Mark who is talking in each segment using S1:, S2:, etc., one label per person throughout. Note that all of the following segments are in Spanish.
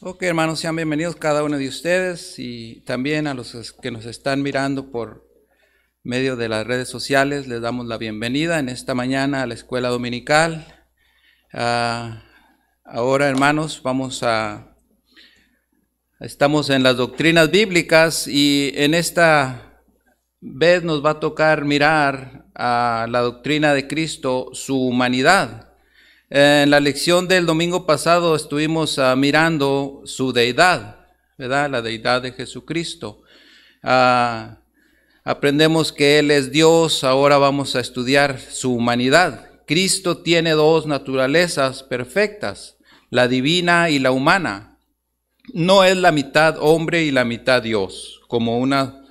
S1: Ok, hermanos, sean bienvenidos cada uno de ustedes y también a los que nos están mirando por medio de las redes sociales. Les damos la bienvenida en esta mañana a la escuela dominical. Ah, ahora, hermanos, vamos a... Estamos en las doctrinas bíblicas y en esta vez nos va a tocar mirar a la doctrina de Cristo, su humanidad. Eh, en la lección del domingo pasado estuvimos ah, mirando su deidad, ¿verdad? La deidad de Jesucristo. Ah, aprendemos que Él es Dios, ahora vamos a estudiar su humanidad. Cristo tiene dos naturalezas perfectas, la divina y la humana. No es la mitad hombre y la mitad Dios, como una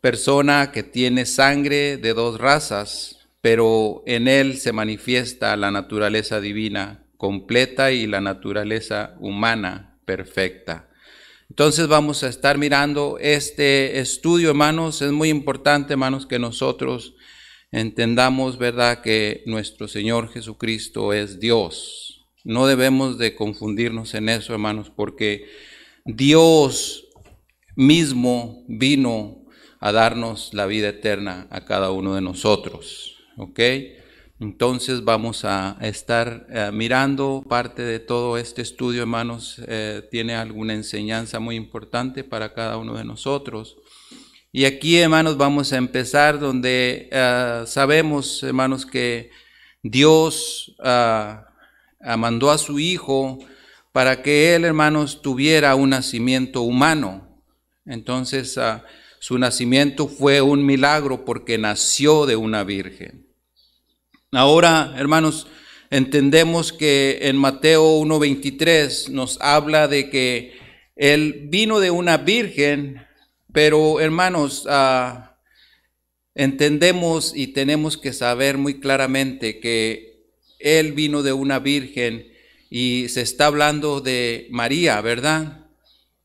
S1: persona que tiene sangre de dos razas, pero en él se manifiesta la naturaleza divina completa y la naturaleza humana perfecta. Entonces vamos a estar mirando este estudio, hermanos. Es muy importante, hermanos, que nosotros entendamos, ¿verdad?, que nuestro Señor Jesucristo es Dios. No debemos de confundirnos en eso, hermanos, porque Dios mismo vino a darnos la vida eterna a cada uno de nosotros. ¿ok? Entonces vamos a estar eh, mirando parte de todo este estudio, hermanos, eh, tiene alguna enseñanza muy importante para cada uno de nosotros. Y aquí, hermanos, vamos a empezar donde eh, sabemos, hermanos, que Dios ah, ah, mandó a su Hijo para que Él, hermanos, tuviera un nacimiento humano. Entonces, ah, su nacimiento fue un milagro porque nació de una virgen. Ahora, hermanos, entendemos que en Mateo 1.23 nos habla de que él vino de una virgen, pero hermanos, ah, entendemos y tenemos que saber muy claramente que él vino de una virgen y se está hablando de María, ¿verdad?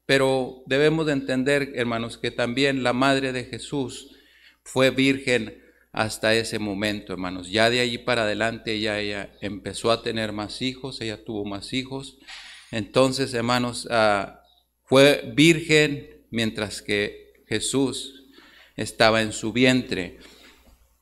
S1: Pero debemos de entender, hermanos, que también la madre de Jesús fue virgen hasta ese momento, hermanos. Ya de allí para adelante ella, empezó a tener más hijos, ella tuvo más hijos. Entonces, hermanos, ah, fue virgen mientras que Jesús estaba en su vientre.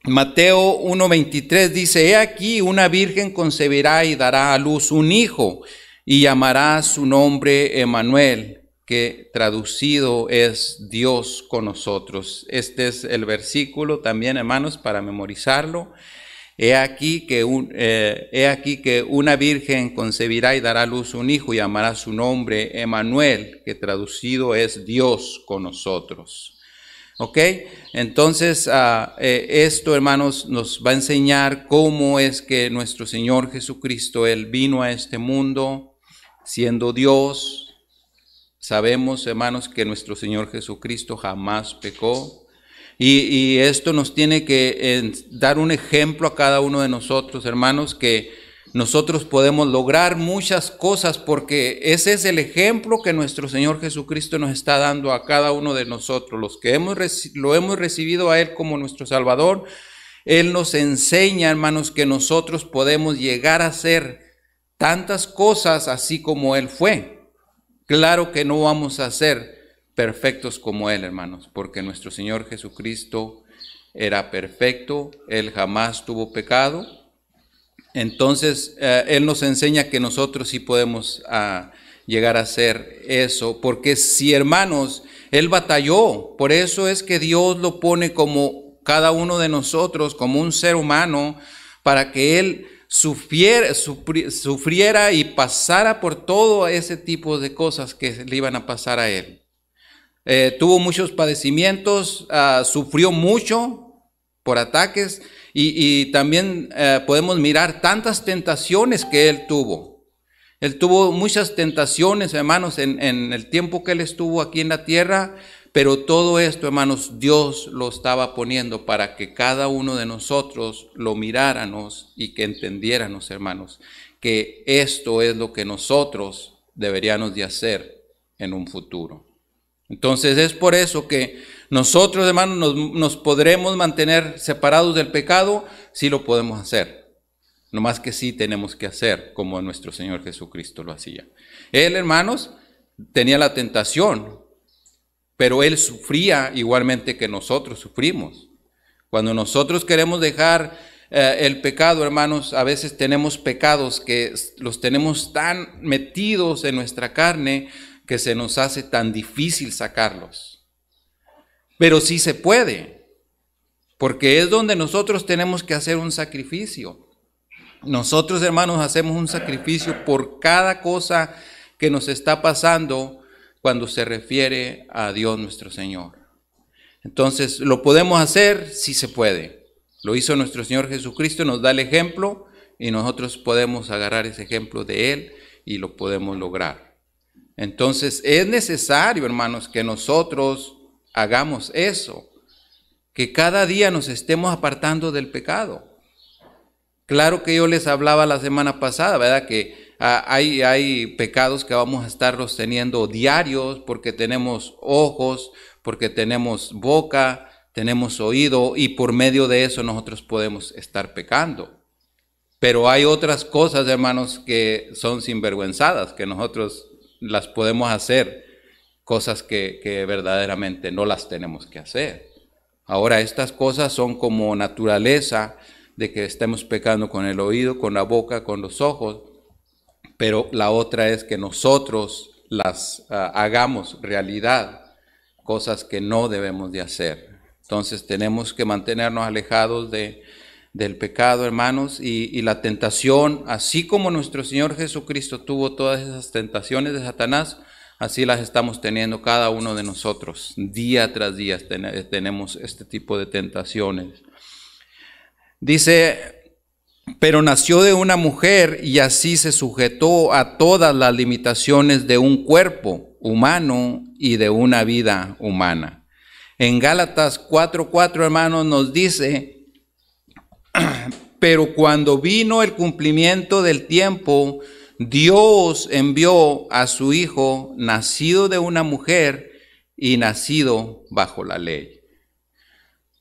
S1: Mateo 1:23 dice, he aquí una virgen concebirá y dará a luz un hijo y llamará su nombre Emanuel que traducido es Dios con nosotros. Este es el versículo también, hermanos, para memorizarlo. He aquí, que eh, he aquí que una virgen concebirá y dará a luz un hijo y llamará su nombre Emanuel, que traducido es Dios con nosotros. ¿Ok? Entonces, ah, eh, esto, hermanos, nos va a enseñar cómo es que nuestro Señor Jesucristo, Él vino a este mundo siendo Dios, Sabemos, hermanos, que nuestro Señor Jesucristo jamás pecó. Y, esto nos tiene que eh, dar un ejemplo a cada uno de nosotros, hermanos, que nosotros podemos lograr muchas cosas porque ese es el ejemplo que nuestro Señor Jesucristo nos está dando a cada uno de nosotros. Los que hemos, lo hemos recibido a Él como nuestro Salvador, Él nos enseña, hermanos, que nosotros podemos llegar a ser tantas cosas así como Él fue. Claro que no vamos a ser perfectos como Él, hermanos, porque nuestro Señor Jesucristo era perfecto, Él jamás tuvo pecado. Entonces, eh, Él nos enseña que nosotros sí podemos ah, llegar a ser eso, porque si, hermanos, Él batalló, por eso es que Dios lo pone como cada uno de nosotros, como un ser humano, para que Él sufriera, y pasara por todo ese tipo de cosas que le iban a pasar a él. Eh, tuvo muchos padecimientos, ah, sufrió mucho por ataques y, también eh, podemos mirar tantas tentaciones que él tuvo. Él tuvo muchas tentaciones, hermanos, en, en el tiempo que él estuvo aquí en la tierra. Pero todo esto, hermanos, Dios lo estaba poniendo para que cada uno de nosotros lo miráramos y que entendiéramos, hermanos, que esto es lo que nosotros deberíamos de hacer en un futuro. Entonces es por eso que nosotros, hermanos, nos, podremos mantener separados del pecado si lo podemos hacer. No más que sí tenemos que hacer como nuestro Señor Jesucristo lo hacía. Él, hermanos, tenía la tentación, pero Él sufría igualmente que nosotros sufrimos. Cuando nosotros queremos dejar eh, el pecado, hermanos, a veces tenemos pecados que los tenemos tan metidos en nuestra carne que se nos hace tan difícil sacarlos. Pero sí se puede, porque es donde nosotros tenemos que hacer un sacrificio. Nosotros, hermanos, hacemos un sacrificio por cada cosa que nos está pasando cuando se refiere a Dios nuestro Señor. Entonces, lo podemos hacer si se puede. Lo hizo nuestro Señor Jesucristo, nos da el ejemplo y nosotros podemos agarrar ese ejemplo de Él y lo podemos lograr. Entonces, es necesario, hermanos, que nosotros hagamos eso, que cada día nos estemos apartando del pecado. Claro que yo les hablaba la semana pasada, ¿verdad? Que Ah, hay, pecados que vamos a estarlos teniendo diarios porque tenemos ojos, porque tenemos boca, tenemos oído y por medio de eso nosotros podemos estar pecando. Pero hay otras cosas, hermanos, que son sinvergüenzadas, que nosotros las podemos hacer, cosas que verdaderamente no las tenemos que hacer. Ahora, estas cosas son como naturaleza de que estemos pecando con el oído, con la boca, con los ojos, pero la otra es que nosotros las ah, hagamos realidad, cosas que no debemos de hacer. Entonces tenemos que mantenernos alejados de, del pecado, hermanos, y, la tentación, así como nuestro Señor Jesucristo tuvo todas esas tentaciones de Satanás, así las estamos teniendo cada uno de nosotros. Día tras día tenemos este tipo de tentaciones. Dice pero nació de una mujer y así se sujetó a todas las limitaciones de un cuerpo humano y de una vida humana. En Gálatas 4:4, hermanos, nos dice, pero cuando vino el cumplimiento del tiempo, Dios envió a su Hijo, nacido de una mujer y nacido bajo la ley.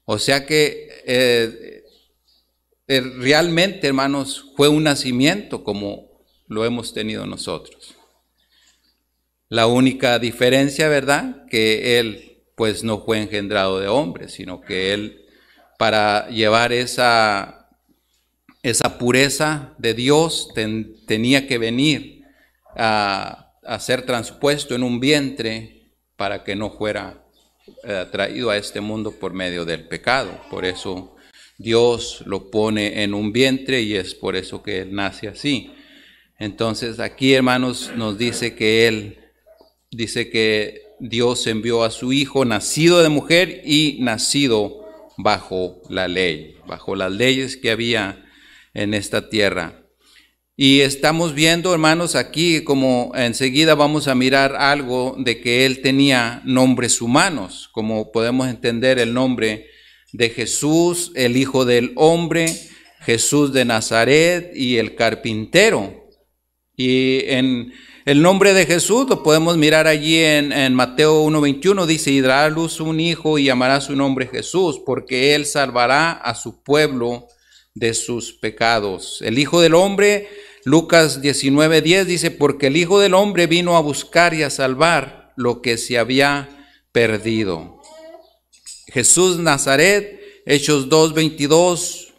S1: O sea que eh, eh, realmente, hermanos, fue un nacimiento como lo hemos tenido nosotros. La única diferencia, ¿verdad? Que él pues no fue engendrado de hombre, sino que él para llevar esa, esa pureza de Dios tenía que venir a, ser transpuesto en un vientre para que no fuera eh, traído a este mundo por medio del pecado. Por eso Dios lo pone en un vientre y es por eso que Él nace así. Entonces aquí, hermanos, nos dice que Él, dice que Dios envió a su Hijo nacido de mujer y nacido bajo la ley, bajo las leyes que había en esta tierra. Y estamos viendo, hermanos, aquí como enseguida vamos a mirar algo de que Él tenía nombres humanos, como podemos entender el nombre de Jesús, el Hijo del Hombre, Jesús de Nazaret y el carpintero. Y en el nombre de Jesús lo podemos mirar allí en, Mateo 1.21, dice, y dará a luz un hijo y llamará su nombre Jesús, porque él salvará a su pueblo de sus pecados. El Hijo del Hombre, Lucas 19.10 dice, porque el Hijo del Hombre vino a buscar y a salvar lo que se había perdido. Jesús Nazaret, Hechos 2, 22,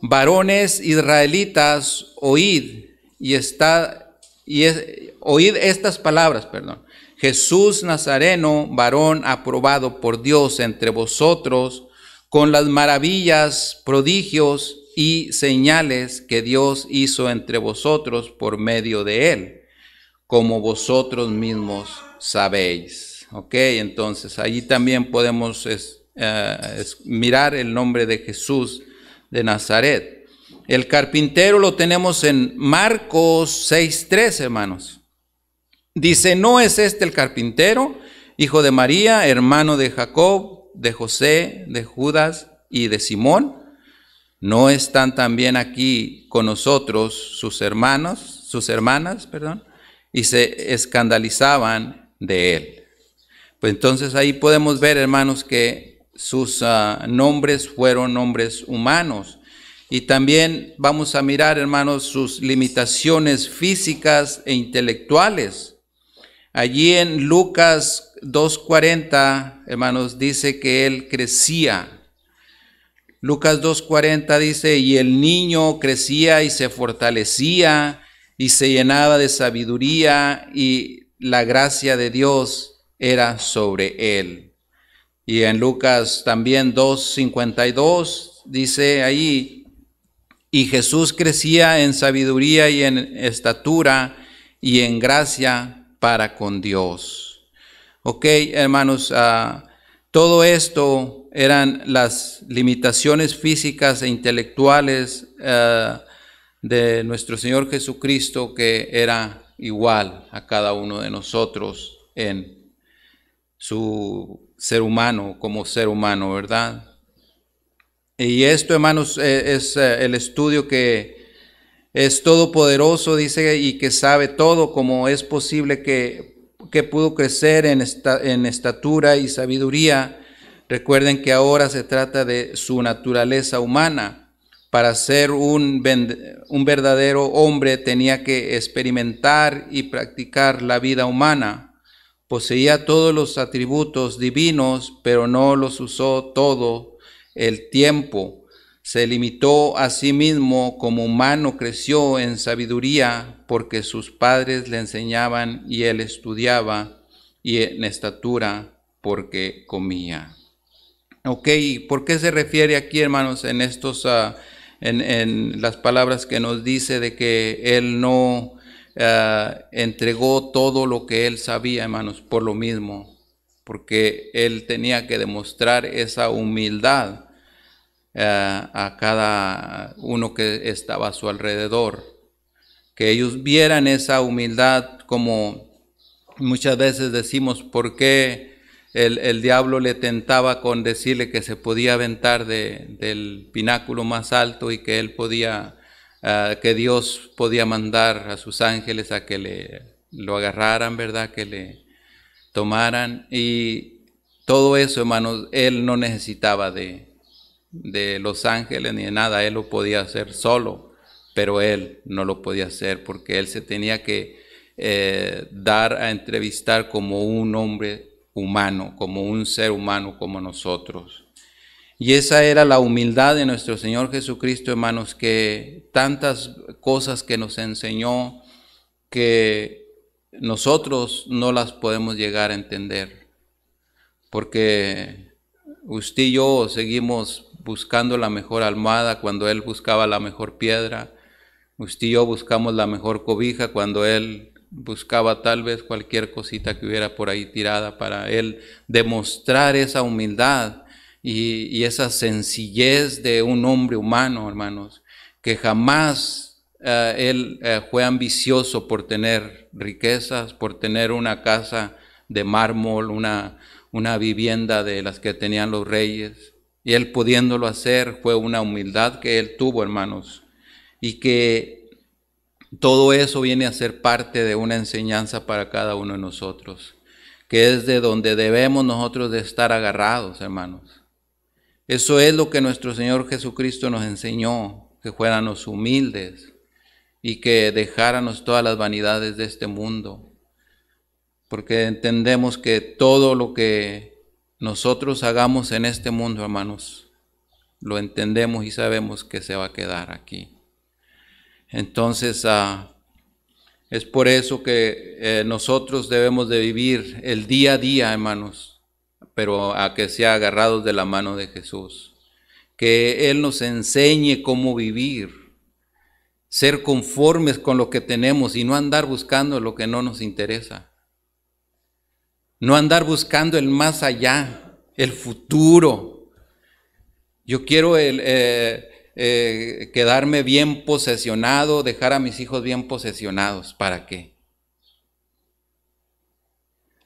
S1: varones israelitas, oíd y está, y es, oíd estas palabras, perdón. Jesús Nazareno, varón aprobado por Dios entre vosotros, con las maravillas, prodigios y señales que Dios hizo entre vosotros por medio de él, como vosotros mismos sabéis. ¿ok? Entonces allí también podemos eh, mirar el nombre de Jesús de Nazaret. El carpintero lo tenemos en Marcos 6.3, hermanos. Dice, ¿no es este el carpintero, hijo de María, hermano de Jacob, de José, de Judas y de Simón? ¿No están también aquí con nosotros sus hermanos, sus hermanas, perdón? Y se escandalizaban de él. Pues entonces ahí podemos ver, hermanos, que sus ah, nombres fueron nombres humanos. Y también vamos a mirar, hermanos, sus limitaciones físicas e intelectuales. Allí en Lucas 2.40, hermanos, dice que él crecía. Lucas 2.40 dice, y el niño crecía y se fortalecía y se llenaba de sabiduría y la gracia de Dios era sobre él. Y en Lucas también 2.52 dice ahí, y Jesús crecía en sabiduría y en estatura y en gracia para con Dios. Ok, hermanos, ah, todo esto eran las limitaciones físicas e intelectuales ah, de nuestro Señor Jesucristo que era igual a cada uno de nosotros en su ser humano como ser humano, ¿verdad? Y esto, hermanos, e, es, eh, el estudio que es todopoderoso, dice, y que sabe todo, como es posible que, pudo crecer en, esta, en estatura y sabiduría. Recuerden que ahora se trata de su naturaleza humana. Para ser un, un verdadero hombre tenía que experimentar y practicar la vida humana poseía todos los atributos divinos, pero no los usó todo el tiempo. Se limitó a sí mismo como humano, creció en sabiduría porque sus padres le enseñaban y él estudiaba y en estatura porque comía. Ok, ¿por qué se refiere aquí, hermanos, en estos, ah, en, las palabras que nos dice de que él no eh, entregó todo lo que él sabía, hermanos, por lo mismo, porque él tenía que demostrar esa humildad eh, a cada uno que estaba a su alrededor, que ellos vieran esa humildad como muchas veces decimos, porque el, diablo le tentaba con decirle que se podía aventar del pináculo más alto y que él podía Ah, que Dios podía mandar a sus ángeles a que le lo agarraran, ¿verdad? Que le tomaran. Y todo eso, hermanos, él no necesitaba de, de los ángeles ni de nada, él lo podía hacer solo, pero él no lo podía hacer porque él se tenía que eh, dar a entrevistar como un hombre humano, como un ser humano como nosotros. Y esa era la humildad de nuestro Señor Jesucristo, hermanos, que tantas cosas que nos enseñó que nosotros no las podemos llegar a entender. Porque usted y yo seguimos buscando la mejor almohada cuando Él buscaba la mejor piedra. Usted y yo buscamos la mejor cobija cuando Él buscaba tal vez cualquier cosita que hubiera por ahí tirada para Él demostrar esa humildad y, esa sencillez de un hombre humano, hermanos, que jamás eh, él eh, fue ambicioso por tener riquezas, por tener una casa de mármol, una, una vivienda de las que tenían los reyes. Y él pudiéndolo hacer fue una humildad que él tuvo, hermanos. Y que todo eso viene a ser parte de una enseñanza para cada uno de nosotros, que es de donde debemos nosotros de estar agarrados, hermanos. Eso es lo que nuestro Señor Jesucristo nos enseñó, que fuéramos humildes y que dejáramos todas las vanidades de este mundo, porque entendemos que todo lo que nosotros hagamos en este mundo, hermanos, lo entendemos y sabemos que se va a quedar aquí. Entonces, ah, es por eso que eh, nosotros debemos de vivir el día a día, hermanos, pero a que sea agarrados de la mano de Jesús. Que Él nos enseñe cómo vivir, ser conformes con lo que tenemos y no andar buscando lo que no nos interesa. No andar buscando el más allá, el futuro. Yo quiero eh, eh, quedarme bien posesionado, dejar a mis hijos bien posesionados. ¿Para qué?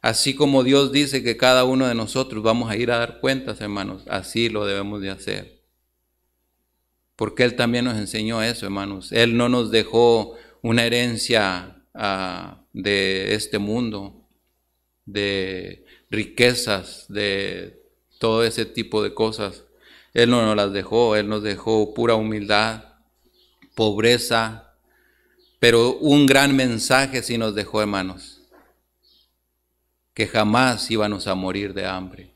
S1: Así como Dios dice que cada uno de nosotros vamos a ir a dar cuentas, hermanos, así lo debemos de hacer. Porque Él también nos enseñó eso, hermanos. Él no nos dejó una herencia ah, de este mundo, de riquezas, de todo ese tipo de cosas. Él no nos las dejó, Él nos dejó pura humildad, pobreza, pero un gran mensaje sí nos dejó, hermanos que jamás íbamos a morir de hambre,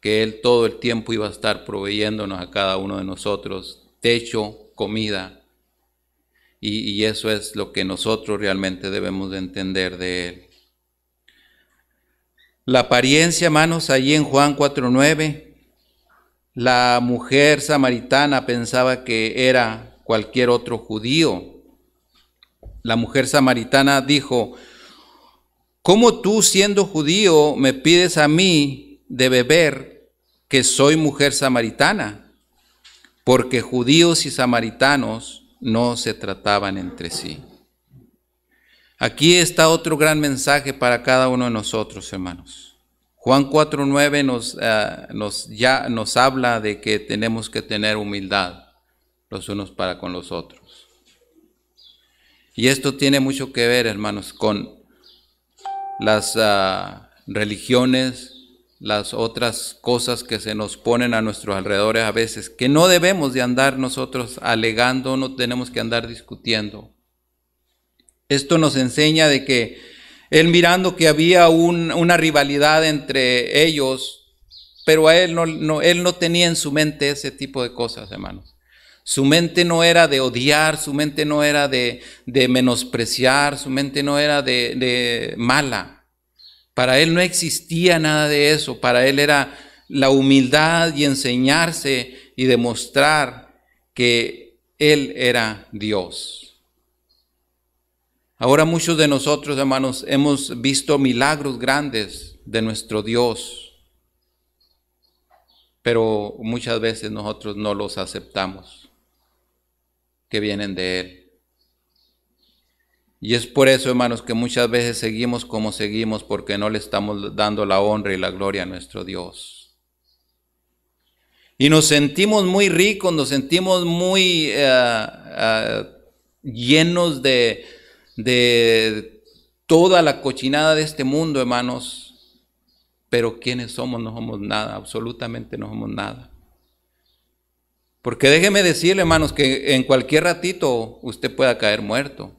S1: que Él todo el tiempo iba a estar proveyéndonos a cada uno de nosotros techo, comida, y, eso es lo que nosotros realmente debemos de entender de Él. La apariencia, hermanos, allí en Juan 4.9, la mujer samaritana pensaba que era cualquier otro judío. La mujer samaritana dijo, ¿Cómo tú siendo judío me pides a mí de beber que soy mujer samaritana? Porque judíos y samaritanos no se trataban entre sí. Aquí está otro gran mensaje para cada uno de nosotros, hermanos. Juan 4.9 nos, eh, nos, ya nos habla de que tenemos que tener humildad los unos para con los otros. Y esto tiene mucho que ver, hermanos, con las ah, religiones, las otras cosas que se nos ponen a nuestros alrededores a veces, que no debemos de andar nosotros alegando, no tenemos que andar discutiendo. Esto nos enseña de que él mirando que había una rivalidad entre ellos, pero a él no, él no tenía en su mente ese tipo de cosas, hermanos. Su mente no era de odiar, su mente no era de, menospreciar, su mente no era de mala. Para él no existía nada de eso. Para él era la humildad y enseñarse y demostrar que él era Dios. Ahora muchos de nosotros, hermanos, hemos visto milagros grandes de nuestro Dios, pero muchas veces nosotros no los aceptamos que vienen de Él. Y es por eso, hermanos, que muchas veces seguimos como seguimos porque no le estamos dando la honra y la gloria a nuestro Dios. Y nos sentimos muy ricos, nos sentimos muy eh, eh, llenos de, de toda la cochinada de este mundo, hermanos. Pero ¿quiénes somos? No somos nada, absolutamente no somos nada. Porque déjeme decirle, hermanos, que en cualquier ratito usted pueda caer muerto.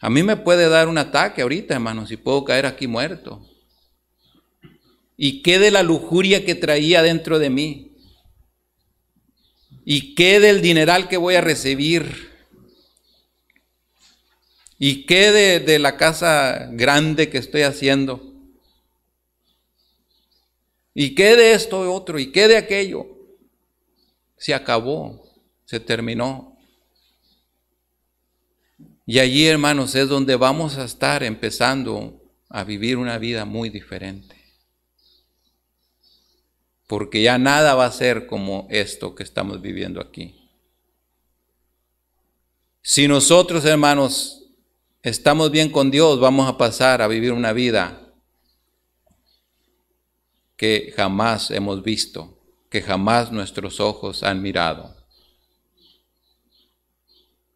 S1: A mí me puede dar un ataque ahorita, hermanos, y puedo caer aquí muerto. ¿Y qué de la lujuria que traía dentro de mí? ¿Y qué del dineral que voy a recibir? ¿Y qué de, la casa grande que estoy haciendo? ¿Y qué de esto y otro? ¿Y qué de aquello? Se acabó, se terminó. Y allí, hermanos, es donde vamos a estar empezando a vivir una vida muy diferente. Porque ya nada va a ser como esto que estamos viviendo aquí. Si nosotros, hermanos, estamos bien con Dios, vamos a pasar a vivir una vida que jamás hemos visto que jamás nuestros ojos han mirado.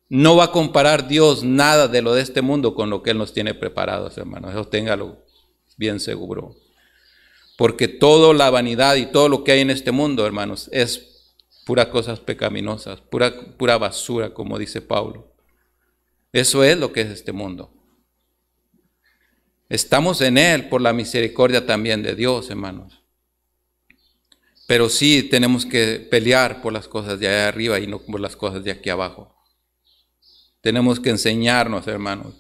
S1: No va a comparar Dios nada de lo de este mundo con lo que Él nos tiene preparados, hermanos. Eso téngalo bien seguro. Porque toda la vanidad y todo lo que hay en este mundo, hermanos, es pura cosas pecaminosas, pura, pura basura, como dice Pablo. Eso es lo que es este mundo. Estamos en Él por la misericordia también de Dios, hermanos. Pero sí tenemos que pelear por las cosas de allá arriba y no por las cosas de aquí abajo. Tenemos que enseñarnos, hermanos,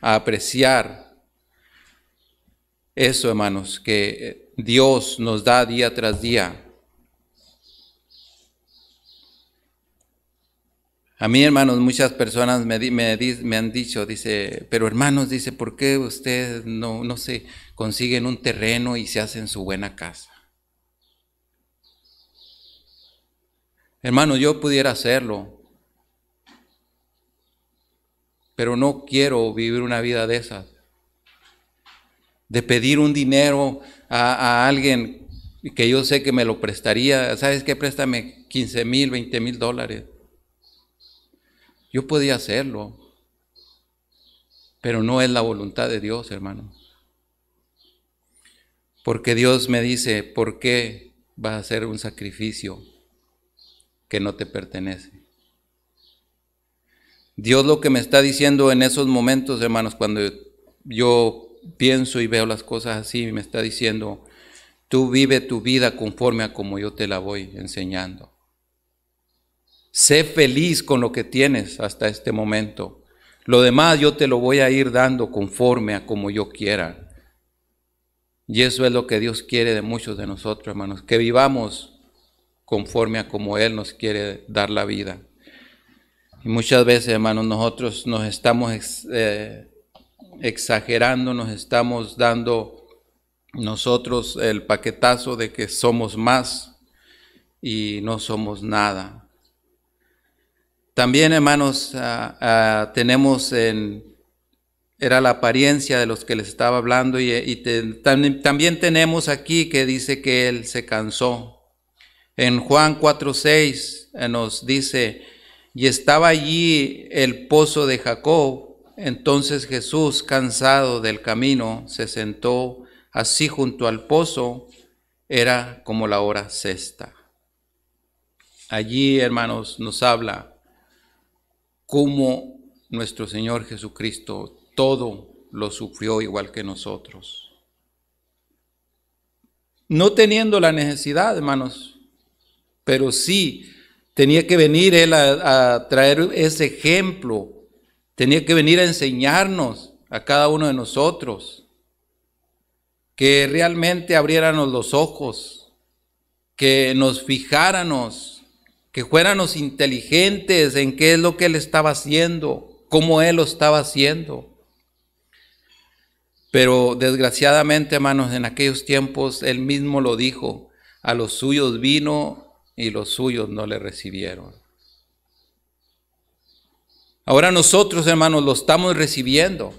S1: a apreciar eso, hermanos, que Dios nos da día tras día. A mí, hermanos, muchas personas me, han dicho, dice, pero hermanos, dice, ¿por qué ustedes no, no se consiguen un terreno y se hacen su buena casa? Hermano, yo pudiera hacerlo, pero no quiero vivir una vida de esas. De pedir un dinero a, alguien que yo sé que me lo prestaría, ¿sabes qué? Préstame 15 mil, 20 mil dólares. Yo podía hacerlo, pero no es la voluntad de Dios, hermano. Porque Dios me dice, ¿por qué vas a hacer un sacrificio? que no te pertenece. Dios lo que me está diciendo en esos momentos, hermanos, cuando yo pienso y veo las cosas así, me está diciendo, tú vive tu vida conforme a como yo te la voy enseñando. Sé feliz con lo que tienes hasta este momento. Lo demás yo te lo voy a ir dando conforme a como yo quiera. Y eso es lo que Dios quiere de muchos de nosotros, hermanos, que vivamos conforme a como Él nos quiere dar la vida. Y muchas veces, hermanos, nosotros nos estamos eh, exagerando, nos estamos dando nosotros el paquetazo de que somos más y no somos nada. También, hermanos, tenemos en, era la apariencia de los que les estaba hablando y, también tenemos aquí que dice que Él se cansó. En Juan 4:6 eh, nos dice, y estaba allí el pozo de Jacob, entonces Jesús, cansado del camino, se sentó así junto al pozo, era como la hora sexta. Allí, hermanos, nos habla cómo nuestro Señor Jesucristo todo lo sufrió igual que nosotros. No teniendo la necesidad, hermanos, pero sí tenía que venir Él a, traer ese ejemplo, tenía que venir a enseñarnos a cada uno de nosotros, que realmente abriéramos los ojos, que nos fijáramos, que fuéramos inteligentes en qué es lo que Él estaba haciendo, cómo Él lo estaba haciendo. Pero desgraciadamente, hermanos, en aquellos tiempos Él mismo lo dijo, a los suyos vino y los suyos no le recibieron. Ahora nosotros, hermanos, lo estamos recibiendo.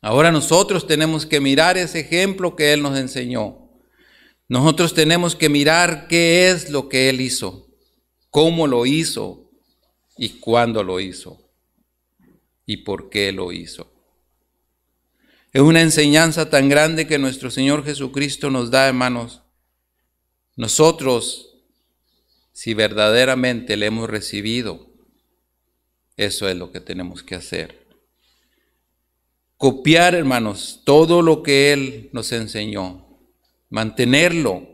S1: Ahora nosotros tenemos que mirar ese ejemplo que Él nos enseñó. Nosotros tenemos que mirar qué es lo que Él hizo, cómo lo hizo y cuándo lo hizo y por qué lo hizo. Es una enseñanza tan grande que nuestro Señor Jesucristo nos da, hermanos, nosotros, si verdaderamente le hemos recibido, eso es lo que tenemos que hacer. Copiar, hermanos, todo lo que Él nos enseñó, mantenerlo,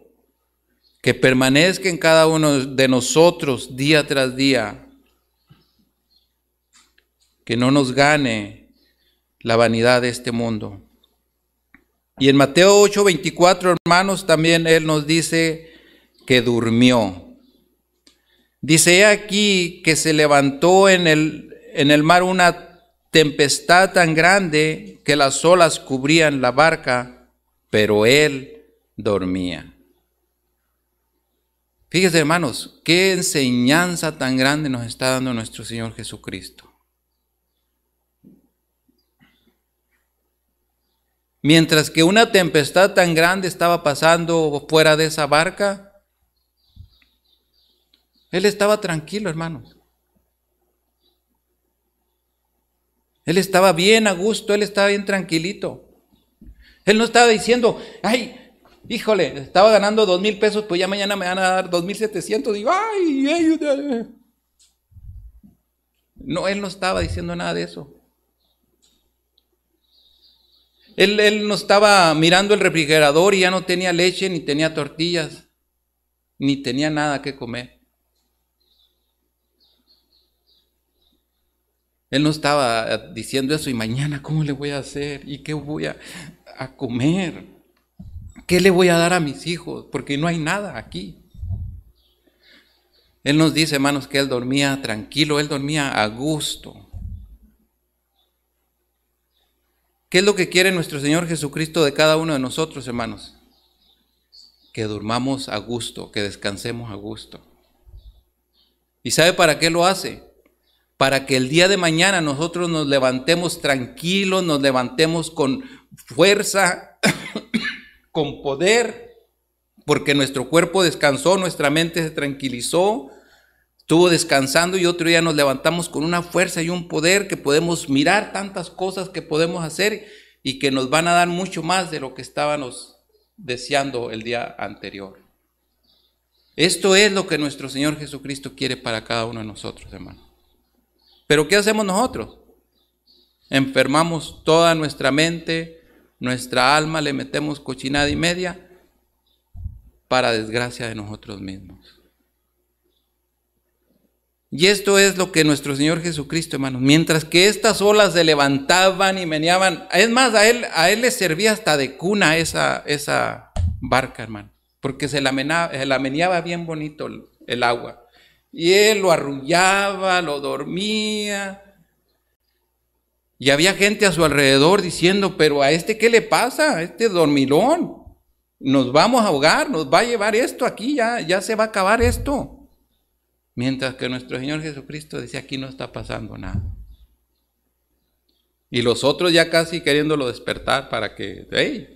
S1: que permanezca en cada uno de nosotros día tras día, que no nos gane la vanidad de este mundo. Y en Mateo 8:24, hermanos, también Él nos dice, que durmió. Dice aquí que se levantó en el, en el mar una tempestad tan grande que las olas cubrían la barca, pero él dormía. Fíjese, hermanos, qué enseñanza tan grande nos está dando nuestro Señor Jesucristo. Mientras que una tempestad tan grande estaba pasando fuera de esa barca, él estaba tranquilo, hermanos. Él estaba bien a gusto, él estaba bien tranquilito. Él no estaba diciendo, ay, híjole, estaba ganando dos mil pesos, pues ya mañana me van a dar dos mil setecientos. Digo, ay, No, él no estaba diciendo nada de eso. Él, él, no estaba mirando el refrigerador y ya no tenía leche, ni tenía tortillas, ni tenía nada que comer. Él no estaba eh, diciendo eso y mañana cómo le voy a hacer y qué voy a, a comer, qué le voy a dar a mis hijos, porque no hay nada aquí. Él nos dice, hermanos, que él dormía tranquilo, él dormía a gusto. ¿Qué es lo que quiere nuestro Señor Jesucristo de cada uno de nosotros, hermanos? Que durmamos a gusto, que descansemos a gusto. ¿Y sabe para qué lo hace? para que el día de mañana nosotros nos levantemos tranquilos, nos levantemos con fuerza, con poder, porque nuestro cuerpo descansó, nuestra mente se tranquilizó, estuvo descansando y otro día nos levantamos con una fuerza y un poder que podemos mirar tantas cosas que podemos hacer y que nos van a dar mucho más de lo que estábamos deseando el día anterior. Esto es lo que nuestro Señor Jesucristo quiere para cada uno de nosotros, hermano. Pero ¿qué hacemos nosotros? Enfermamos toda nuestra mente, nuestra alma, le metemos cochinada y media para desgracia de nosotros mismos. Y esto es lo que nuestro Señor Jesucristo, hermanos, mientras que estas olas se levantaban y meneaban, es más, a él, a él le servía hasta de cuna esa, esa barca, hermano, porque se la, se la meneaba bien bonito el agua. Y él lo arrullaba, lo dormía. Y había gente a su alrededor diciendo, pero a este qué le pasa, a este dormilón, nos vamos a ahogar, nos va a llevar esto aquí, ya, ya se va a acabar esto. Mientras que nuestro Señor Jesucristo dice aquí no está pasando nada. Y los otros ya casi queriéndolo despertar para que, hey,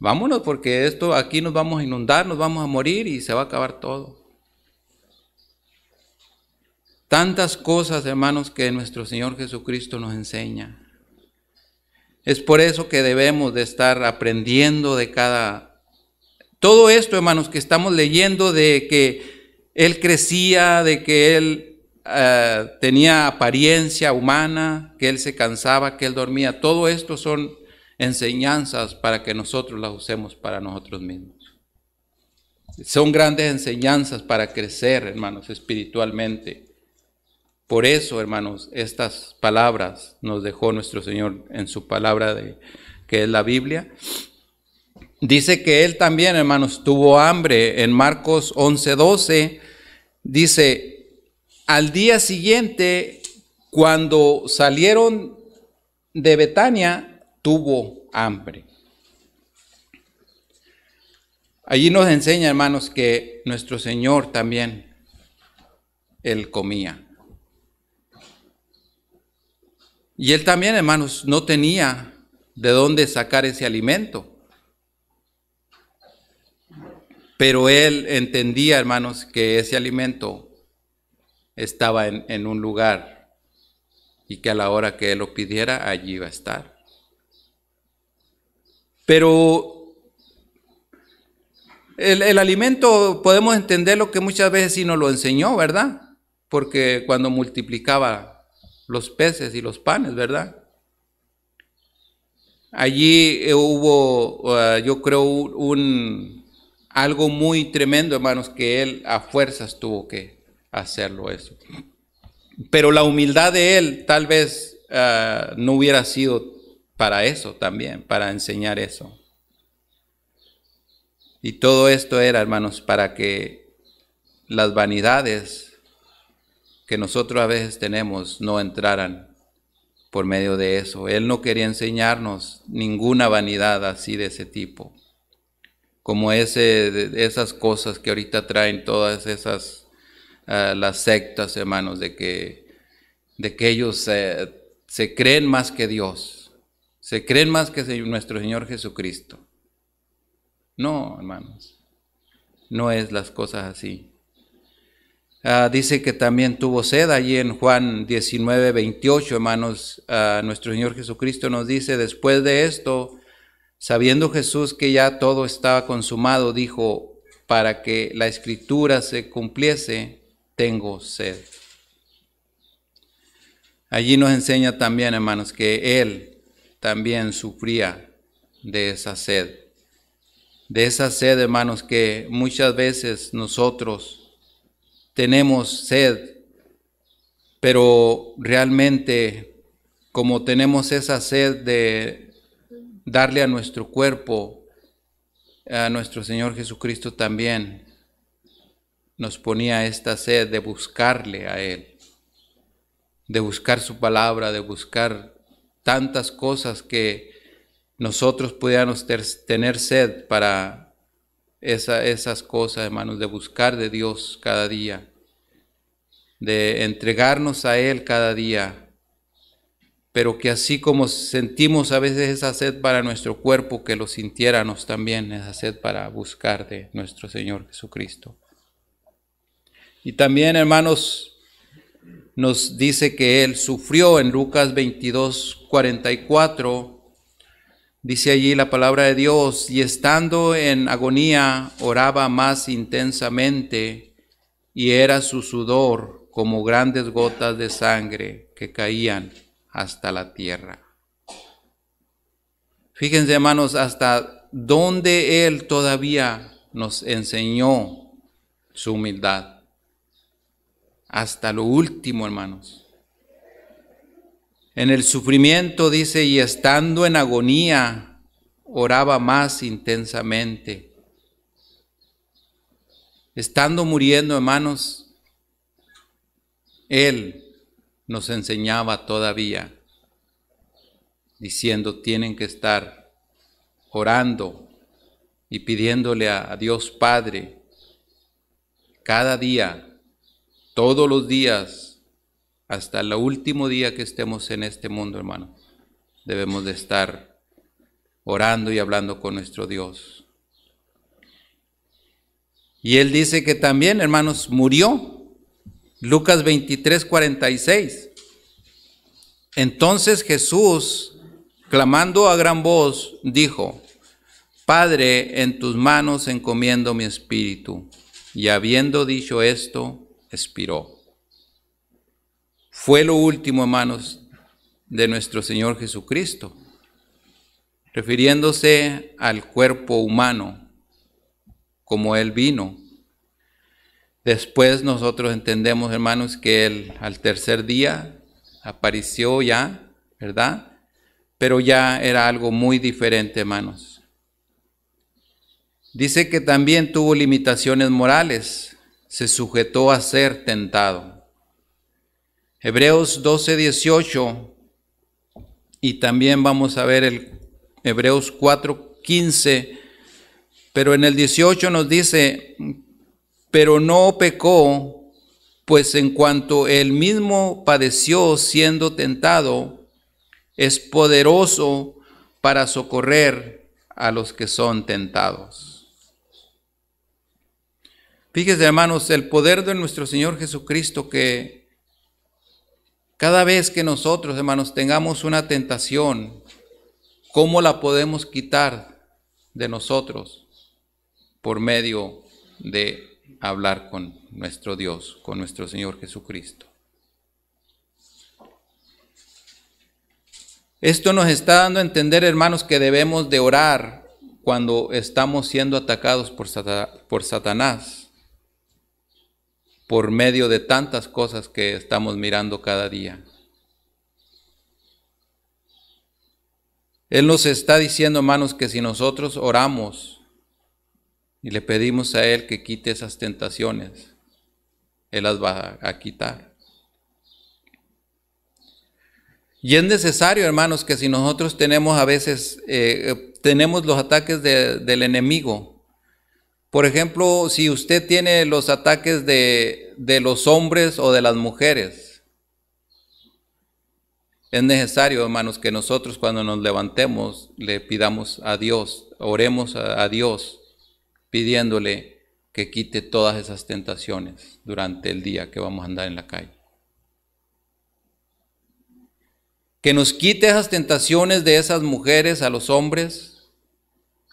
S1: vámonos porque esto aquí nos vamos a inundar, nos vamos a morir y se va a acabar todo. Tantas cosas, hermanos, que nuestro Señor Jesucristo nos enseña. Es por eso que debemos de estar aprendiendo de cada... Todo esto, hermanos, que estamos leyendo de que Él crecía, de que Él eh, tenía apariencia humana, que Él se cansaba, que Él dormía. Todo esto son enseñanzas para que nosotros las usemos para nosotros mismos. Son grandes enseñanzas para crecer, hermanos, espiritualmente. Por eso, hermanos, estas palabras nos dejó nuestro Señor en su palabra de, que es la Biblia. Dice que él también, hermanos, tuvo hambre. En Marcos 11:12 dice, al día siguiente, cuando salieron de Betania, tuvo hambre. Allí nos enseña, hermanos, que nuestro Señor también, Él comía. Y él también, hermanos, no tenía de dónde sacar ese alimento. Pero él entendía, hermanos, que ese alimento estaba en, un lugar y que a la hora que él lo pidiera, allí iba a estar. Pero el, el alimento podemos entender lo que muchas veces sí nos lo enseñó, ¿verdad? Porque cuando multiplicaba los peces y los panes, ¿verdad? Allí eh, hubo, ah, yo creo, un, algo muy tremendo, hermanos, que él a fuerzas tuvo que hacerlo eso. Pero la humildad de él tal vez ah, no hubiera sido para eso también, para enseñar eso. Y todo esto era, hermanos, para que las vanidades que nosotros a veces tenemos no entraran por medio de eso. Él no quería enseñarnos ninguna vanidad así de ese tipo, como ese, esas cosas que ahorita traen todas esas ah, las sectas, hermanos, de que, de que ellos se creen más que Dios, se creen más que nuestro Señor Jesucristo. No, hermanos, no es las cosas así. Ah, dice que también tuvo sed allí en Juan 19, 28, hermanos. Ah, nuestro Señor Jesucristo nos dice, después de esto, sabiendo Jesús que ya todo estaba consumado, dijo, para que la escritura se cumpliese, tengo sed. Allí nos enseña también, hermanos, que Él también sufría de esa sed. De esa sed, hermanos, que muchas veces nosotros tenemos sed, pero realmente como tenemos esa sed de darle a nuestro cuerpo, a nuestro Señor Jesucristo también nos ponía esta sed de buscarle a Él, de buscar su palabra, de buscar tantas cosas que nosotros pudiéramos tener sed para esas cosas, hermanos, de buscar de Dios cada día, de entregarnos a Él cada día, pero que así como sentimos a veces esa sed para nuestro cuerpo, que lo sintiéramos también, esa sed para buscar de nuestro Señor Jesucristo. Y también, hermanos, nos dice que Él sufrió en Lucas 22, 44, Dice allí la palabra de Dios, y estando en agonía oraba más intensamente, y era su sudor como grandes gotas de sangre que caían hasta la tierra. Fíjense hermanos, hasta dónde Él todavía nos enseñó su humildad. Hasta lo último, hermanos. En el sufrimiento dice, y estando en agonía, oraba más intensamente. Estando muriendo, hermanos, Él nos enseñaba todavía, diciendo, tienen que estar orando y pidiéndole a Dios Padre cada día, todos los días, hasta el último día que estemos en este mundo, hermano, debemos de estar orando y hablando con nuestro Dios. Y él dice que también, hermanos, murió. Lucas 23, 46. Entonces Jesús, clamando a gran voz, dijo, Padre, en tus manos encomiendo mi espíritu. Y habiendo dicho esto, expiró fue lo último hermanos de nuestro Señor Jesucristo, refiriéndose al cuerpo humano como Él vino. Después nosotros entendemos, hermanos, que Él al tercer día apareció ya, ¿verdad? Pero ya era algo muy diferente, hermanos. Dice que también tuvo limitaciones morales, se sujetó a ser tentado. Hebreos 12, 18 y también vamos a ver el Hebreos 4, 15, pero en el 18 nos dice, pero no pecó, pues en cuanto él mismo padeció siendo tentado, es poderoso para socorrer a los que son tentados. Fíjese hermanos, el poder de nuestro Señor Jesucristo que cada vez que nosotros, hermanos, tengamos una tentación, ¿cómo la podemos quitar de nosotros? Por medio de hablar con nuestro Dios, con nuestro Señor Jesucristo. Esto nos está dando a entender, hermanos, que debemos de orar cuando estamos siendo atacados por, Satanás por medio de tantas cosas que estamos mirando cada día. Él nos está diciendo, hermanos, que si nosotros oramos y le pedimos a Él que quite esas tentaciones, Él las va a quitar. Y es necesario, hermanos, que si nosotros tenemos a veces, eh, eh, tenemos los ataques del enemigo, por ejemplo, si usted tiene los ataques de, los hombres o de las mujeres, es necesario, hermanos, que nosotros cuando nos levantemos le pidamos a Dios, oremos a, a Dios pidiéndole que quite todas esas tentaciones durante el día que vamos a andar en la calle. Que nos quite esas tentaciones de esas mujeres a los hombres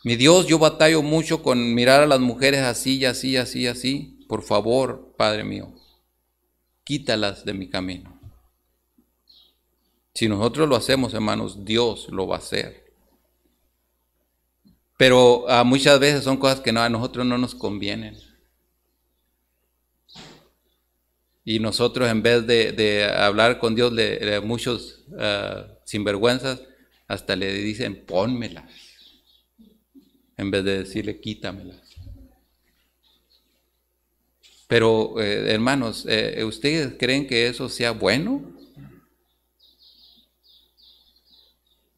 S1: mi Dios, yo batallo mucho con mirar a las mujeres así, así, así, así. Por favor, Padre mío, quítalas de mi camino. Si nosotros lo hacemos, hermanos, Dios lo va a hacer. Pero ah, muchas veces son cosas que a nosotros no nos convienen. Y nosotros en vez de, hablar con Dios, de muchos ah, sinvergüenzas hasta le dicen, pónmelas en vez de decirle quítamelas. Pero eh, hermanos, eh, ¿ustedes creen que eso sea bueno?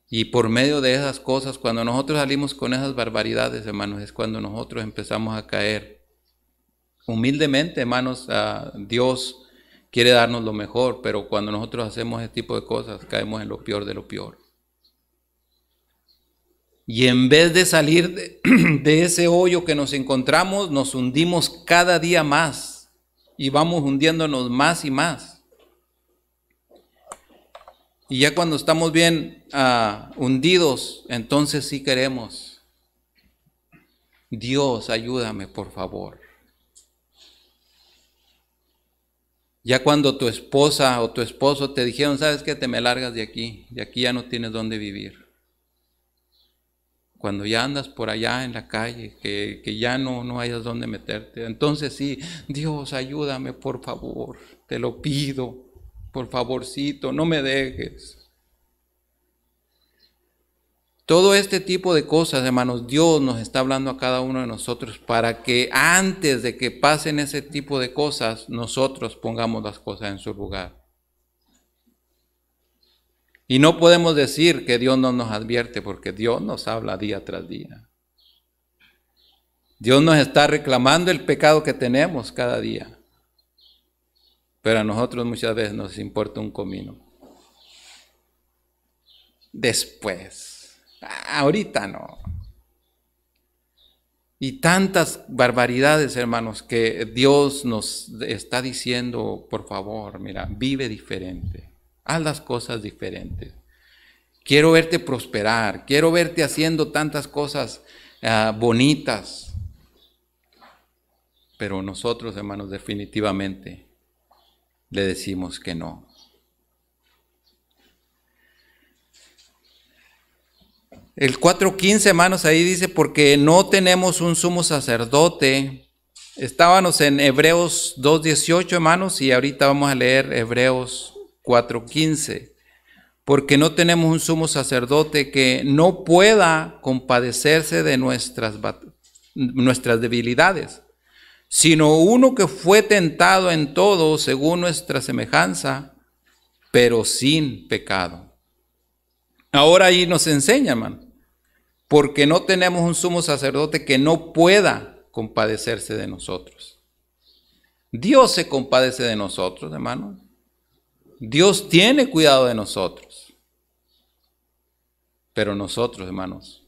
S1: Y por medio de esas cosas, cuando nosotros salimos con esas barbaridades, hermanos, es cuando nosotros empezamos a caer. Humildemente, hermanos, a ah, Dios quiere darnos lo mejor, pero cuando nosotros hacemos ese tipo de cosas, caemos en lo peor de lo peor. Y en vez de salir de, ese hoyo que nos encontramos, nos hundimos cada día más y vamos hundiéndonos más y más. Y ya cuando estamos bien ah, hundidos, entonces sí queremos. Dios, ayúdame, por favor. Ya cuando tu esposa o tu esposo te dijeron, sabes que te me largas de aquí, de aquí ya no tienes dónde vivir cuando ya andas por allá en la calle, que, ya no, no hayas dónde meterte. Entonces sí, Dios, ayúdame, por favor, te lo pido, por favorcito, no me dejes. Todo este tipo de cosas, hermanos, Dios nos está hablando a cada uno de nosotros para que antes de que pasen ese tipo de cosas, nosotros pongamos las cosas en su lugar. Y no podemos decir que Dios no nos advierte porque Dios nos habla día tras día. Dios nos está reclamando el pecado que tenemos cada día. Pero a nosotros muchas veces nos importa un comino. Después. Ah, ahorita no. Y tantas barbaridades, hermanos, que Dios nos está diciendo, por favor, mira, vive diferente. Haz las cosas diferentes. Quiero verte prosperar. Quiero verte haciendo tantas cosas ah, bonitas. Pero nosotros, hermanos, definitivamente le decimos que no. El 4.15, hermanos, ahí dice, porque no tenemos un sumo sacerdote. Estábamos en Hebreos 2.18, hermanos, y ahorita vamos a leer Hebreos 4:15, porque no tenemos un sumo sacerdote que no pueda compadecerse de nuestras, nuestras debilidades, sino uno que fue tentado en todo según nuestra semejanza, pero sin pecado. Ahora ahí nos enseña, hermano, porque no tenemos un sumo sacerdote que no pueda compadecerse de nosotros. Dios se compadece de nosotros, hermano. Dios tiene cuidado de nosotros. Pero nosotros, hermanos,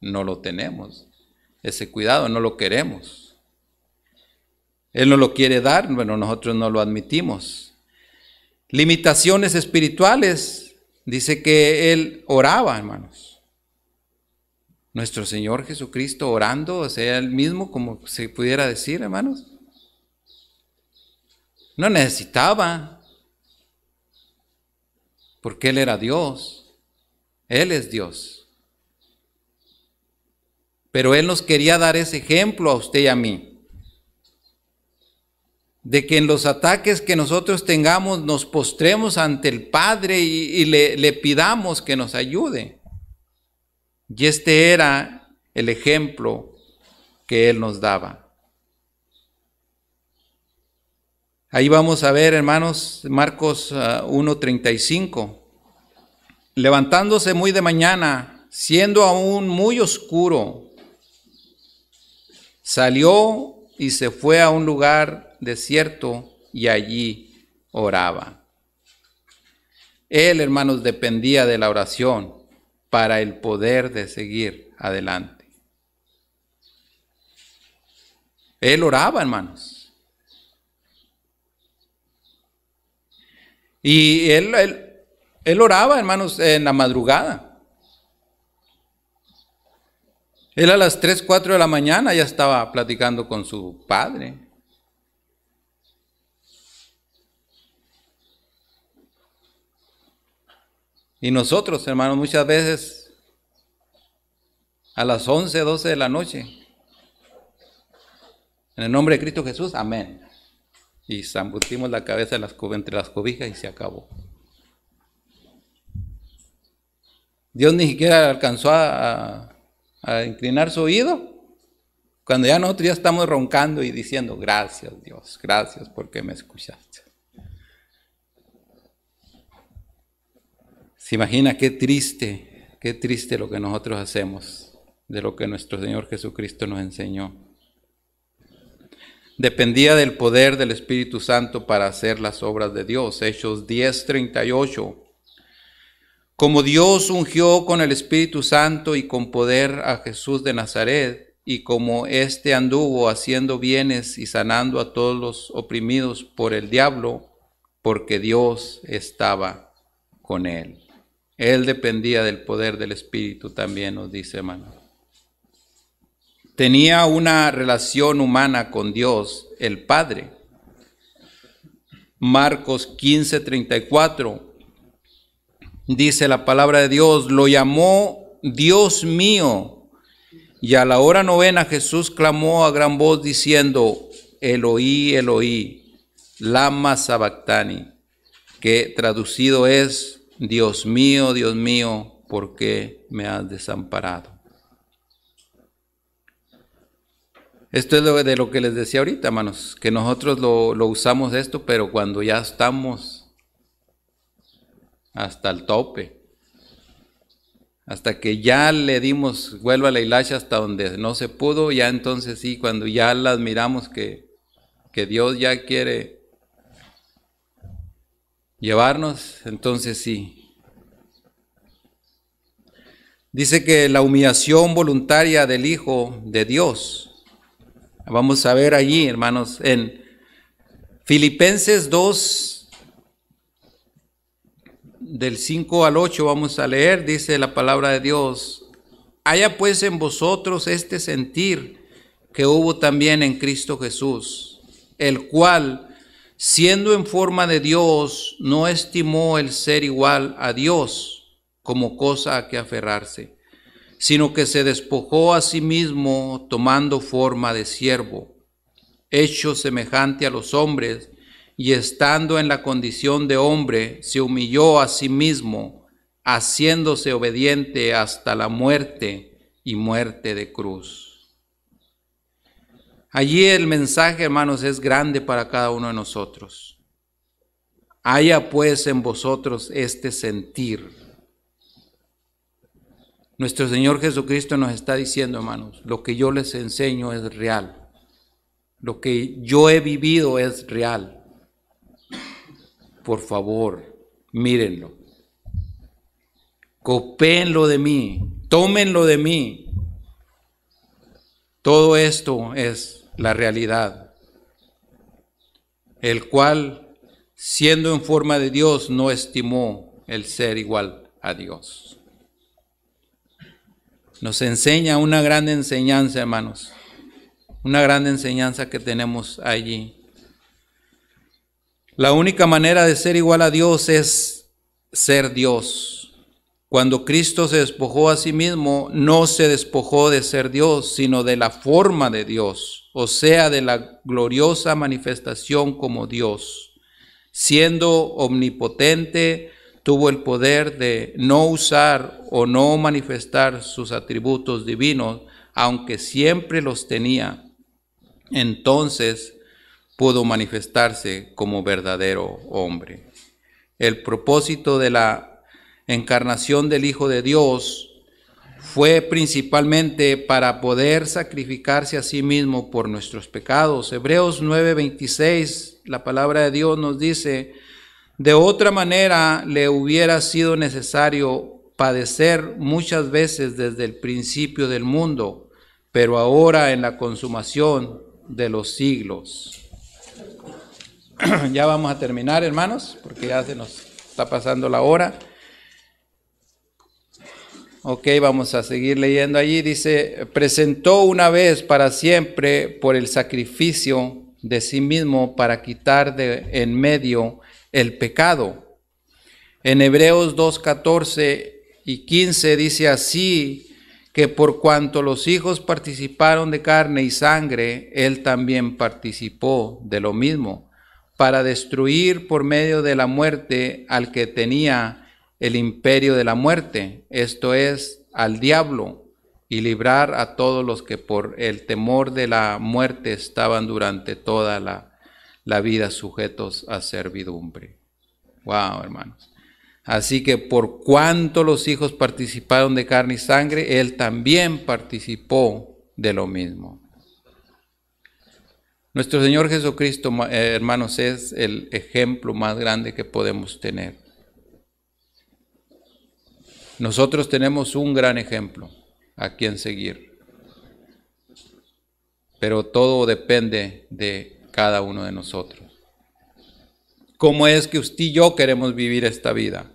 S1: no lo tenemos. Ese cuidado no lo queremos. Él no lo quiere dar, bueno, nosotros no lo admitimos. Limitaciones espirituales. Dice que él oraba, hermanos. Nuestro Señor Jesucristo orando, o sea, él mismo, como se pudiera decir, hermanos. No necesitaba porque Él era Dios, Él es Dios. Pero Él nos quería dar ese ejemplo a usted y a mí, de que en los ataques que nosotros tengamos nos postremos ante el Padre y, le pidamos que nos ayude. Y este era el ejemplo que Él nos daba. Ahí vamos a ver, hermanos, Marcos 1.35. Ah, Levantándose muy de mañana, siendo aún muy oscuro, salió y se fue a un lugar desierto y allí oraba. Él, hermanos, dependía de la oración para el poder de seguir adelante. Él oraba, hermanos. Y él, él, oraba, hermanos, en la madrugada. Él a las 3, 4 de la mañana ya estaba platicando con su padre. Y nosotros, hermanos, muchas veces a las 11, 12 de la noche, en el nombre de Cristo Jesús, amén y zambutimos la cabeza entre las cobijas y se acabó. Dios ni siquiera alcanzó a, inclinar su oído. Cuando ya nosotros ya estamos roncando y diciendo, gracias Dios, gracias porque me escuchaste. Se imagina qué triste, qué triste lo que nosotros hacemos de lo que nuestro Señor Jesucristo nos enseñó dependía del poder del Espíritu Santo para hacer las obras de Dios. Hechos 10:38. Como Dios ungió con el Espíritu Santo y con poder a Jesús de Nazaret, y como éste anduvo haciendo bienes y sanando a todos los oprimidos por el diablo, porque Dios estaba con él. Él dependía del poder del Espíritu también, nos dice hermano tenía una relación humana con Dios, el Padre. Marcos 15, 34. Dice la palabra de Dios, lo llamó Dios mío. Y a la hora novena Jesús clamó a gran voz diciendo, Eloí, Eloí, lama sabactani, que traducido es, Dios mío, Dios mío, ¿por qué me has desamparado? Esto es de lo que les decía ahorita, hermanos, que nosotros lo, usamos esto, pero cuando ya estamos hasta el tope, hasta que ya le dimos vuelva la hilacha hasta donde no se pudo, ya entonces sí, cuando ya la admiramos que, que Dios ya quiere llevarnos, entonces sí. Dice que la humillación voluntaria del Hijo de Dios Vamos a ver allí, hermanos, en Filipenses 2, del 5 al 8 vamos a leer, dice la palabra de Dios, haya pues en vosotros este sentir que hubo también en Cristo Jesús, el cual, siendo en forma de Dios, no estimó el ser igual a Dios como cosa a que aferrarse sino que se despojó a sí mismo tomando forma de siervo, hecho semejante a los hombres, y estando en la condición de hombre, se humilló a sí mismo, haciéndose obediente hasta la muerte y muerte de cruz. Allí el mensaje, hermanos, es grande para cada uno de nosotros. Haya pues en vosotros este sentir nuestro Señor Jesucristo nos está diciendo, hermanos, lo que yo les enseño es real. Lo que yo he vivido es real. Por favor, mírenlo. Copéenlo de mí. Tómenlo de mí. Todo esto es la realidad, el cual, siendo en forma de Dios, no estimó el ser igual a Dios. Nos enseña una gran enseñanza, hermanos. Una gran enseñanza que tenemos allí. La única manera de ser igual a Dios es ser Dios. Cuando Cristo se despojó a sí mismo, no se despojó de ser Dios, sino de la forma de Dios, o sea, de la gloriosa manifestación como Dios, siendo omnipotente, tuvo el poder de no usar o no manifestar sus atributos divinos, aunque siempre los tenía. Entonces pudo manifestarse como verdadero hombre. El propósito de la encarnación del Hijo de Dios fue principalmente para poder sacrificarse a sí mismo por nuestros pecados. Hebreos 9:26, la palabra de Dios nos dice, de otra manera le hubiera sido necesario padecer muchas veces desde el principio del mundo, pero ahora en la consumación de los siglos. ya vamos a terminar, hermanos, porque ya se nos está pasando la hora. Ok, vamos a seguir leyendo allí. Dice, presentó una vez para siempre por el sacrificio de sí mismo para quitar de en medio el pecado. En Hebreos 14 y 15 dice así, que por cuanto los hijos participaron de carne y sangre, él también participó de lo mismo, para destruir por medio de la muerte al que tenía el imperio de la muerte, esto es, al diablo, y librar a todos los que por el temor de la muerte estaban durante toda la la vida sujetos a servidumbre. Wow, hermanos. Así que por cuanto los hijos participaron de carne y sangre, él también participó de lo mismo. Nuestro Señor Jesucristo, eh, hermanos, es el ejemplo más grande que podemos tener. Nosotros tenemos un gran ejemplo a quien seguir. Pero todo depende de cada uno de nosotros. ¿Cómo es que usted y yo queremos vivir esta vida?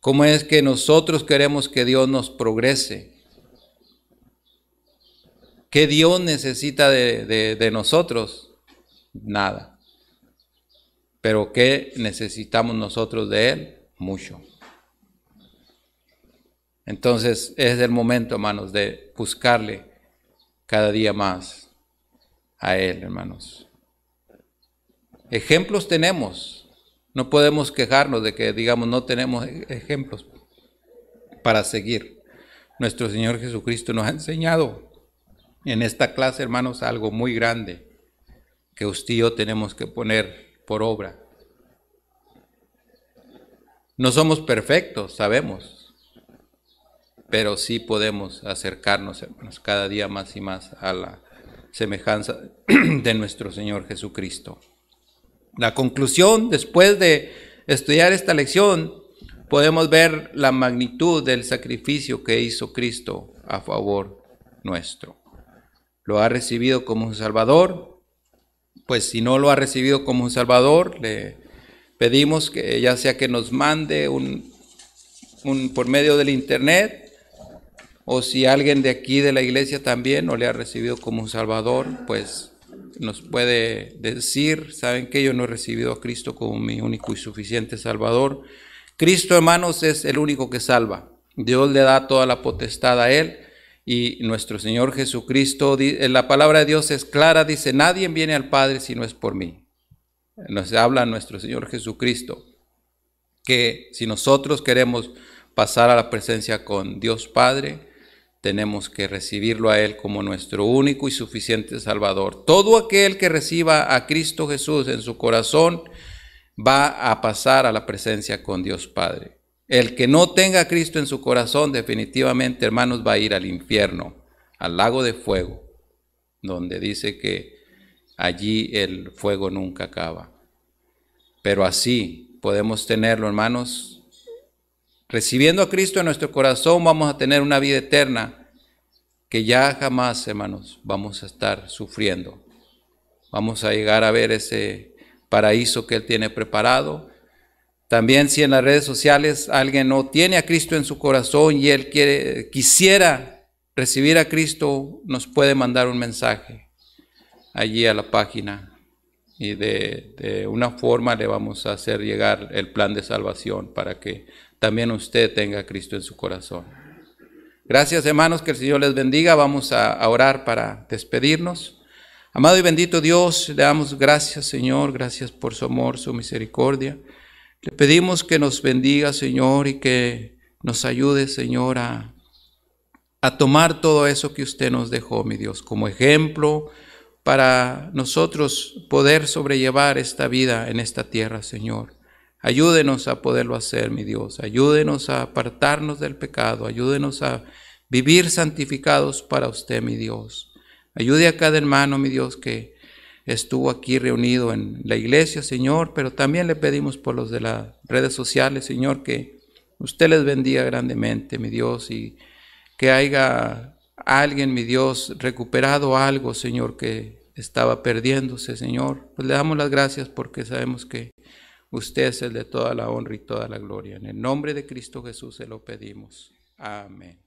S1: ¿Cómo es que nosotros queremos que Dios nos progrese? ¿Qué Dios necesita de, nosotros? Nada. Pero ¿qué necesitamos nosotros de Él? Mucho. Entonces es el momento, hermanos, de buscarle cada día más a Él, hermanos. Ejemplos tenemos. No podemos quejarnos de que, digamos, no tenemos e-, ejemplos para seguir. Nuestro Señor Jesucristo nos ha enseñado en esta clase, hermanos, algo muy grande que usted y yo tenemos que poner por obra. No somos perfectos, sabemos, pero sí podemos acercarnos, hermanos, cada día más y más a la semejanza de nuestro Señor Jesucristo. La conclusión, después de estudiar esta lección, podemos ver la magnitud del sacrificio que hizo Cristo a favor nuestro. Lo ha recibido como un Salvador, pues si no lo ha recibido como un Salvador, le pedimos que ya sea que nos mande un, un por medio del Internet o si alguien de aquí de la iglesia también no le ha recibido como un Salvador, pues nos puede decir, saben que yo no he recibido a Cristo como mi único y suficiente Salvador. Cristo, hermanos, es el único que salva. Dios le da toda la potestad a Él y nuestro Señor Jesucristo, eh, la palabra de Dios es clara, dice, nadie viene al Padre si no es por mí. Nos habla nuestro Señor Jesucristo que si nosotros queremos pasar a la presencia con Dios Padre, tenemos que recibirlo a Él como nuestro único y suficiente Salvador. Todo aquel que reciba a Cristo Jesús en su corazón va a pasar a la presencia con Dios Padre. El que no tenga a Cristo en su corazón definitivamente, hermanos, va a ir al infierno, al lago de fuego, donde dice que allí el fuego nunca acaba. Pero así podemos tenerlo, hermanos, Recibiendo a Cristo en nuestro corazón vamos a tener una vida eterna que ya jamás, hermanos, vamos a estar sufriendo. Vamos a llegar a ver ese paraíso que Él tiene preparado. También si en las redes sociales alguien no tiene a Cristo en su corazón y él quiere, quisiera recibir a Cristo, nos puede mandar un mensaje allí a la página y de, de una forma le vamos a hacer llegar el plan de salvación para que también usted tenga a Cristo en su corazón. Gracias hermanos, que el Señor les bendiga. Vamos a orar para despedirnos. Amado y bendito Dios, le damos gracias Señor, gracias por su amor, su misericordia. Le pedimos que nos bendiga Señor y que nos ayude Señor a, a tomar todo eso que usted nos dejó, mi Dios, como ejemplo para nosotros poder sobrellevar esta vida en esta tierra, Señor. Ayúdenos a poderlo hacer, mi Dios. Ayúdenos a apartarnos del pecado. Ayúdenos a vivir santificados para usted, mi Dios. Ayude a cada hermano, mi Dios, que estuvo aquí reunido en la iglesia, Señor, pero también le pedimos por los de las redes sociales, Señor, que usted les bendiga grandemente, mi Dios, y que haya alguien, mi Dios, recuperado algo, Señor, que estaba perdiéndose, Señor. Pues le damos las gracias porque sabemos que Usted es el de toda la honra y toda la gloria. En el nombre de Cristo Jesús se lo pedimos. Amén.